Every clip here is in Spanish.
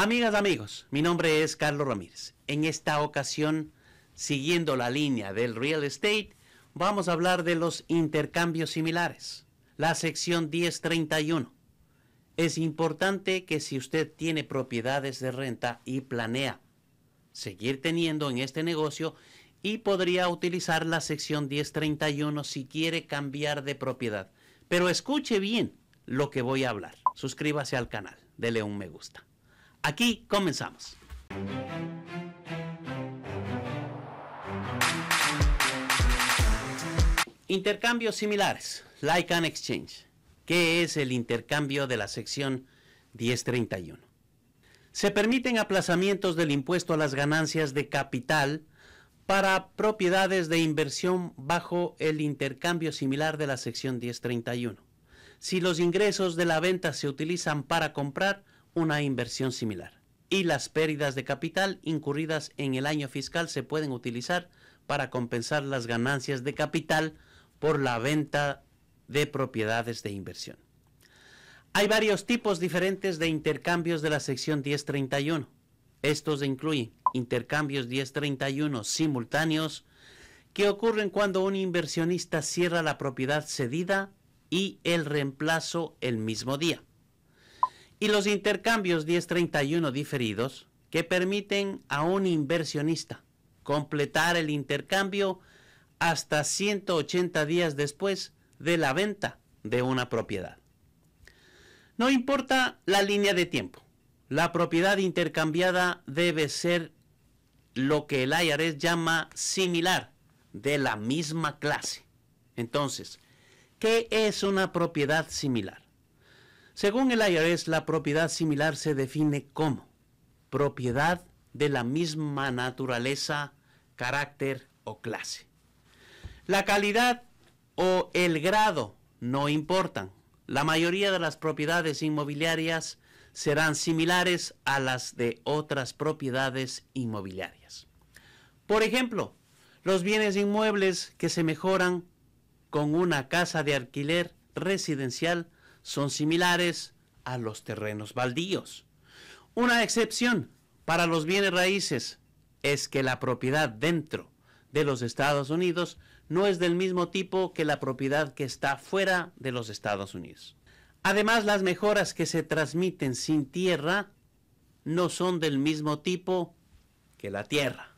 Amigas, amigos, mi nombre es Carlos Ramírez. En esta ocasión, siguiendo la línea del real estate, vamos a hablar de los intercambios similares, la sección 1031. Es importante que si usted tiene propiedades de renta y planea seguir teniendo en este negocio, y podría utilizar la sección 1031 si quiere cambiar de propiedad. Pero escuche bien lo que voy a hablar. Suscríbase al canal, dele un me gusta. Aquí comenzamos. Intercambios similares, like an exchange. ¿Qué es el intercambio de la sección 1031? Se permiten aplazamientos del impuesto a las ganancias de capital para propiedades de inversión bajo el intercambio similar de la sección 1031. Si los ingresos de la venta se utilizan para comprar, una inversión similar. Y las pérdidas de capital incurridas en el año fiscal se pueden utilizar para compensar las ganancias de capital por la venta de propiedades de inversión. Hay varios tipos diferentes de intercambios de la sección 1031. Estos incluyen intercambios 1031 simultáneos que ocurren cuando un inversionista cierra la propiedad cedida y el reemplazo el mismo día y los intercambios 1031 diferidos que permiten a un inversionista completar el intercambio hasta 180 días después de la venta de una propiedad. No importa la línea de tiempo, la propiedad intercambiada debe ser lo que el IRS llama similar, de la misma clase. Entonces, ¿qué es una propiedad similar? Según el IRS, la propiedad similar se define como propiedad de la misma naturaleza, carácter o clase. La calidad o el grado no importan. La mayoría de las propiedades inmobiliarias serán similares a las de otras propiedades inmobiliarias. Por ejemplo, los bienes inmuebles que se mejoran con una casa de alquiler residencial son similares a los terrenos baldíos. Una excepción para los bienes raíces es que la propiedad dentro de los Estados Unidos no es del mismo tipo que la propiedad que está fuera de los Estados Unidos. Además, las mejoras que se transmiten sin tierra no son del mismo tipo que la tierra.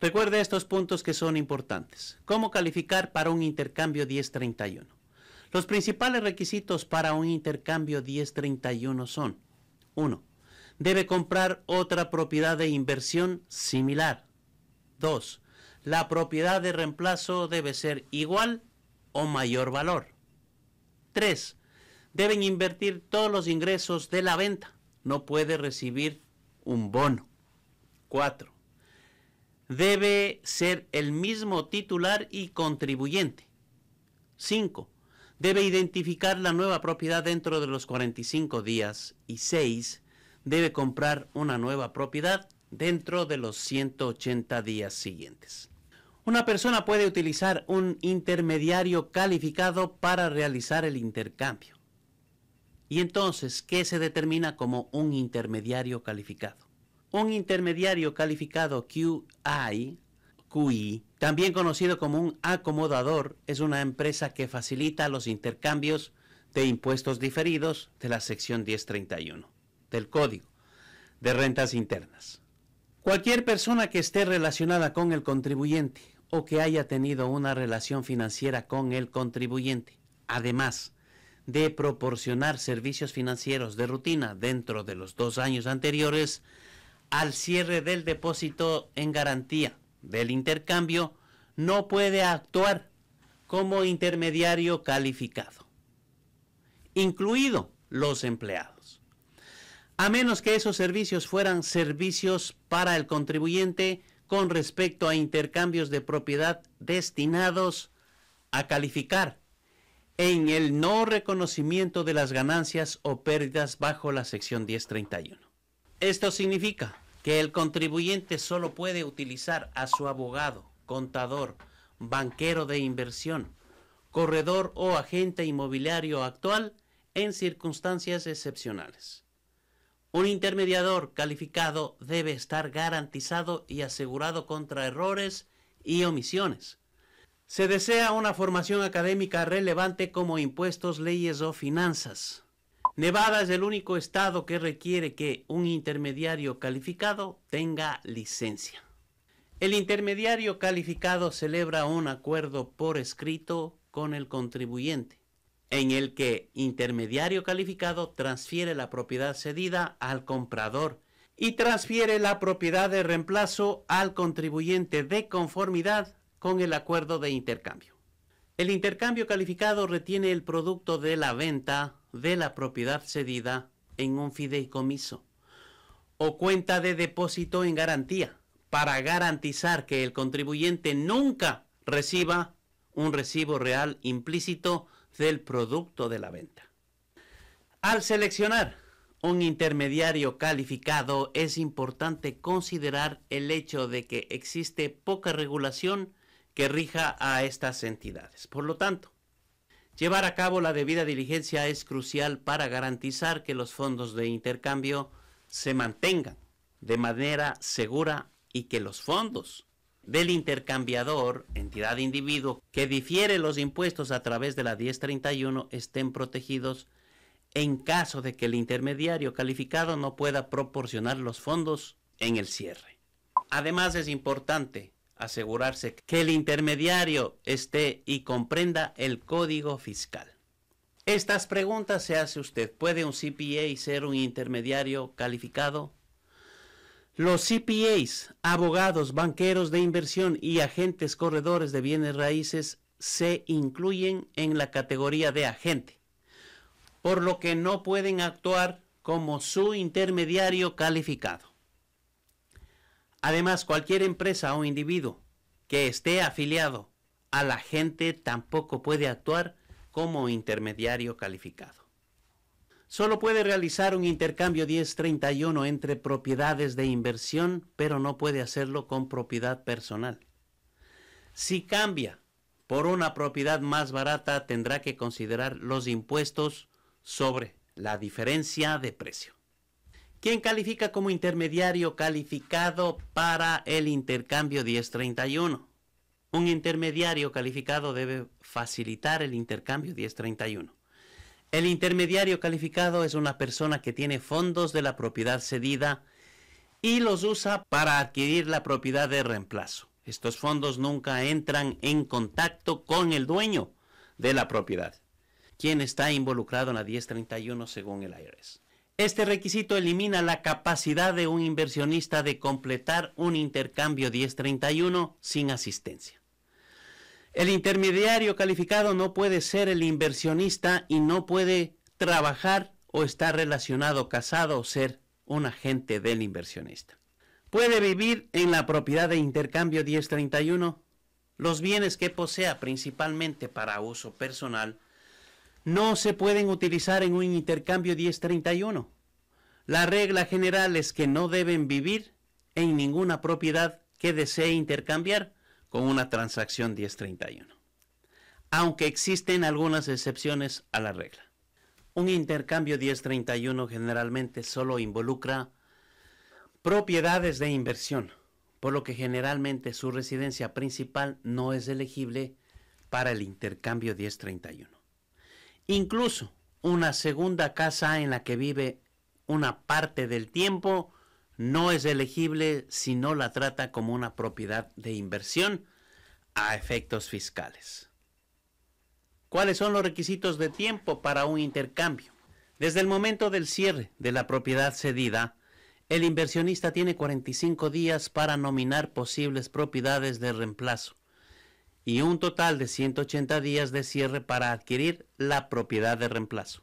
Recuerde estos puntos que son importantes. ¿Cómo calificar para un intercambio 1031? Los principales requisitos para un intercambio 1031 son 1. Debe comprar otra propiedad de inversión similar. 2. La propiedad de reemplazo debe ser igual o mayor valor. 3. Deben invertir todos los ingresos de la venta. No puede recibir un bono. 4. Debe ser el mismo titular y contribuyente. 5 debe identificar la nueva propiedad dentro de los 45 días y 6 debe comprar una nueva propiedad dentro de los 180 días siguientes. Una persona puede utilizar un intermediario calificado para realizar el intercambio. ¿Y entonces qué se determina como un intermediario calificado? Un intermediario calificado QI QI, también conocido como un acomodador, es una empresa que facilita los intercambios de impuestos diferidos de la sección 1031 del Código de Rentas Internas. Cualquier persona que esté relacionada con el contribuyente o que haya tenido una relación financiera con el contribuyente, además de proporcionar servicios financieros de rutina dentro de los dos años anteriores al cierre del depósito en garantía del intercambio no puede actuar como intermediario calificado, incluido los empleados, a menos que esos servicios fueran servicios para el contribuyente con respecto a intercambios de propiedad destinados a calificar en el no reconocimiento de las ganancias o pérdidas bajo la sección 1031. Esto significa que el contribuyente solo puede utilizar a su abogado, contador, banquero de inversión, corredor o agente inmobiliario actual en circunstancias excepcionales. Un intermediador calificado debe estar garantizado y asegurado contra errores y omisiones. Se desea una formación académica relevante como impuestos, leyes o finanzas. Nevada es el único estado que requiere que un intermediario calificado tenga licencia. El intermediario calificado celebra un acuerdo por escrito con el contribuyente, en el que intermediario calificado transfiere la propiedad cedida al comprador y transfiere la propiedad de reemplazo al contribuyente de conformidad con el acuerdo de intercambio. El intercambio calificado retiene el producto de la venta de la propiedad cedida en un fideicomiso o cuenta de depósito en garantía para garantizar que el contribuyente nunca reciba un recibo real implícito del producto de la venta. Al seleccionar un intermediario calificado es importante considerar el hecho de que existe poca regulación que rija a estas entidades. Por lo tanto, Llevar a cabo la debida diligencia es crucial para garantizar que los fondos de intercambio se mantengan de manera segura y que los fondos del intercambiador, entidad de individuo, que difiere los impuestos a través de la 1031 estén protegidos en caso de que el intermediario calificado no pueda proporcionar los fondos en el cierre. Además es importante asegurarse que el intermediario esté y comprenda el código fiscal. Estas preguntas se hace usted. ¿Puede un CPA ser un intermediario calificado? Los CPAs, abogados, banqueros de inversión y agentes corredores de bienes raíces se incluyen en la categoría de agente, por lo que no pueden actuar como su intermediario calificado. Además, cualquier empresa o individuo que esté afiliado a la gente tampoco puede actuar como intermediario calificado. Solo puede realizar un intercambio 1031 entre propiedades de inversión, pero no puede hacerlo con propiedad personal. Si cambia por una propiedad más barata, tendrá que considerar los impuestos sobre la diferencia de precio. ¿Quién califica como intermediario calificado para el intercambio 1031. Un intermediario calificado debe facilitar el intercambio 1031. El intermediario calificado es una persona que tiene fondos de la propiedad cedida y los usa para adquirir la propiedad de reemplazo. Estos fondos nunca entran en contacto con el dueño de la propiedad, quien está involucrado en la 1031 según el IRS. Este requisito elimina la capacidad de un inversionista de completar un intercambio 1031 sin asistencia. El intermediario calificado no puede ser el inversionista y no puede trabajar o estar relacionado, casado o ser un agente del inversionista. Puede vivir en la propiedad de intercambio 1031 los bienes que posea principalmente para uso personal no se pueden utilizar en un intercambio 1031. La regla general es que no deben vivir en ninguna propiedad que desee intercambiar con una transacción 1031, aunque existen algunas excepciones a la regla. Un intercambio 1031 generalmente solo involucra propiedades de inversión, por lo que generalmente su residencia principal no es elegible para el intercambio 1031 incluso una segunda casa en la que vive una parte del tiempo no es elegible si no la trata como una propiedad de inversión a efectos fiscales. ¿Cuáles son los requisitos de tiempo para un intercambio? Desde el momento del cierre de la propiedad cedida, el inversionista tiene 45 días para nominar posibles propiedades de reemplazo y un total de 180 días de cierre para adquirir la propiedad de reemplazo.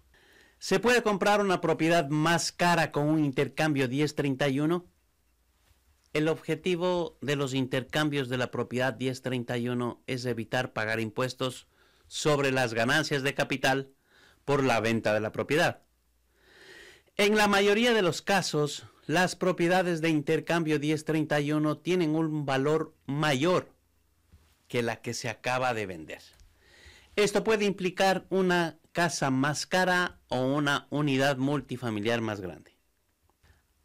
¿Se puede comprar una propiedad más cara con un intercambio 1031? El objetivo de los intercambios de la propiedad 1031 es evitar pagar impuestos sobre las ganancias de capital por la venta de la propiedad. En la mayoría de los casos, las propiedades de intercambio 1031 tienen un valor mayor que la que se acaba de vender. Esto puede implicar una casa más cara o una unidad multifamiliar más grande.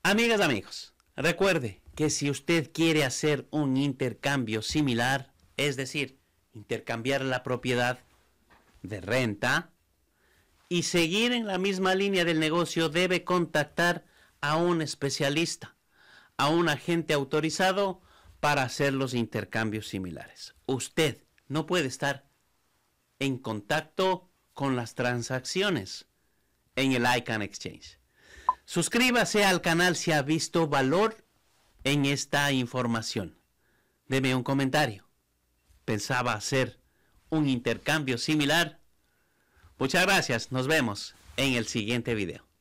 Amigas, amigos, recuerde que si usted quiere hacer un intercambio similar, es decir, intercambiar la propiedad de renta y seguir en la misma línea del negocio, debe contactar a un especialista, a un agente autorizado para hacer los intercambios similares. Usted no puede estar en contacto con las transacciones en el ICANN Exchange. Suscríbase al canal si ha visto valor en esta información. Deme un comentario. ¿Pensaba hacer un intercambio similar? Muchas gracias. Nos vemos en el siguiente video.